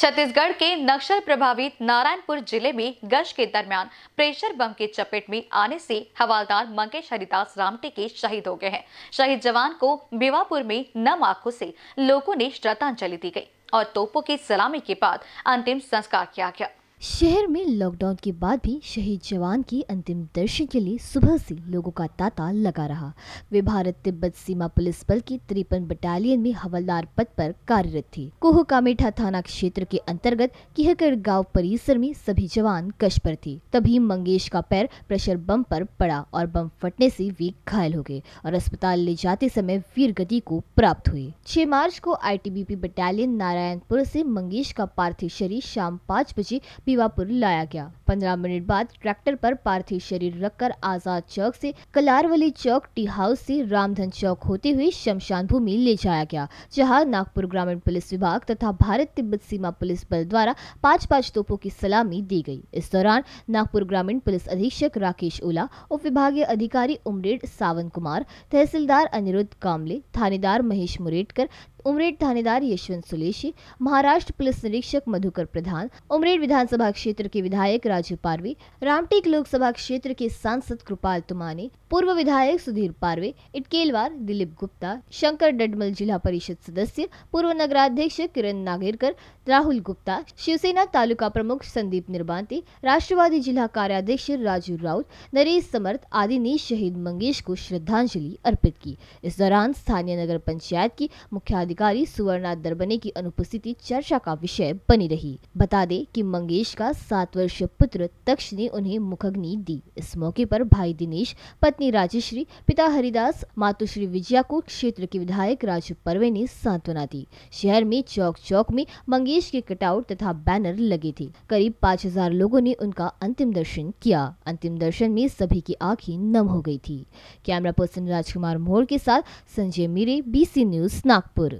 छत्तीसगढ़ के नक्सल प्रभावित नारायणपुर जिले में गश के दरमियान प्रेशर बम के चपेट में आने से हवालदार मंकेश हरिदास रामटे के शहीद हो गए हैं शहीद जवान को बिवापुर में नम आंखों से लोगों ने श्रद्धांजलि दी गई और तोपों की सलामी के बाद अंतिम संस्कार किया गया शहर में लॉकडाउन के बाद भी शहीद जवान के अंतिम दर्शन के लिए सुबह से लोगों का तांता लगा रहा वे भारत तिब्बत सीमा पुलिस बल की तिरपन बटालियन में हवलदार पद पर कार्यरत थे कामेठा थाना क्षेत्र के अंतर्गत किहकर गांव परिसर में सभी जवान कश पर थे तभी मंगेश का पैर प्रेशर बम पर पड़ा और बम फटने से वे घायल हो गए और अस्पताल ले जाते समय वीर गति को प्राप्त हुए छह मार्च को आई बटालियन नारायणपुर से मंगेश का पार्थिव शरीर शाम पाँच बजे पीवापुर लाया गया पंद्रह मिनट बाद ट्रैक्टर पर पार्थिव शरीर रखकर आजाद चौक से कलारवली चौक टी हाउस से रामधन चौक होते हुए शमशान भूमि ले जाया गया जहां नागपुर ग्रामीण पुलिस विभाग तथा भारत तिब्बत सीमा पुलिस बल द्वारा पाँच पाँच तोपों की सलामी दी गई इस दौरान नागपुर ग्रामीण पुलिस अधीक्षक राकेश ओला उप विभागीय अधिकारी उमरेड सावन कुमार तहसीलदार अनिरुद्ध कामले थानेदार महेश मुरेटकर उमरेड थानेदार यशवंत सुलेशी महाराष्ट्र पुलिस निरीक्षक मधुकर प्रधान उमरेड विधानसभा क्षेत्र के विधायक राजू पारवे रामटेक लोकसभा क्षेत्र के सांसद कृपाल तुमाने पूर्व विधायक सुधीर पारवे इटकेलवार दिलीप गुप्ता शंकर डडमल जिला परिषद सदस्य पूर्व नगराध्यक्ष किरण नागेरकर राहुल गुप्ता शिवसेना तालुका प्रमुख संदीप निर्बांति राष्ट्रवादी जिला कार्याध्यक्ष राजू राउत नरेश समर्थ आदि ने शहीद मंगेश को श्रद्धांजलि अर्पित की इस दौरान स्थानीय नगर पंचायत की मुख्या अधिकारी सुवर्णा दरबने की अनुपस्थिति चर्चा का विषय बनी रही बता दे कि मंगेश का सात वर्षीय पुत्र तक्ष ने उन्हें मुखग्नि दी इस मौके पर भाई दिनेश पत्नी राजेश्री पिता हरिदास मातुश्री विजया को क्षेत्र के विधायक राजू परवे ने सांत्वना दी शहर में चौक चौक में मंगेश के कटआउट तथा बैनर लगे थे करीब पाँच हजार लोगों ने उनका अंतिम दर्शन किया अंतिम दर्शन में सभी की आंखें नम हो गई थी कैमरा पर्सन राजकुमार मोहर के साथ संजय मीरे बीसी न्यूज नागपुर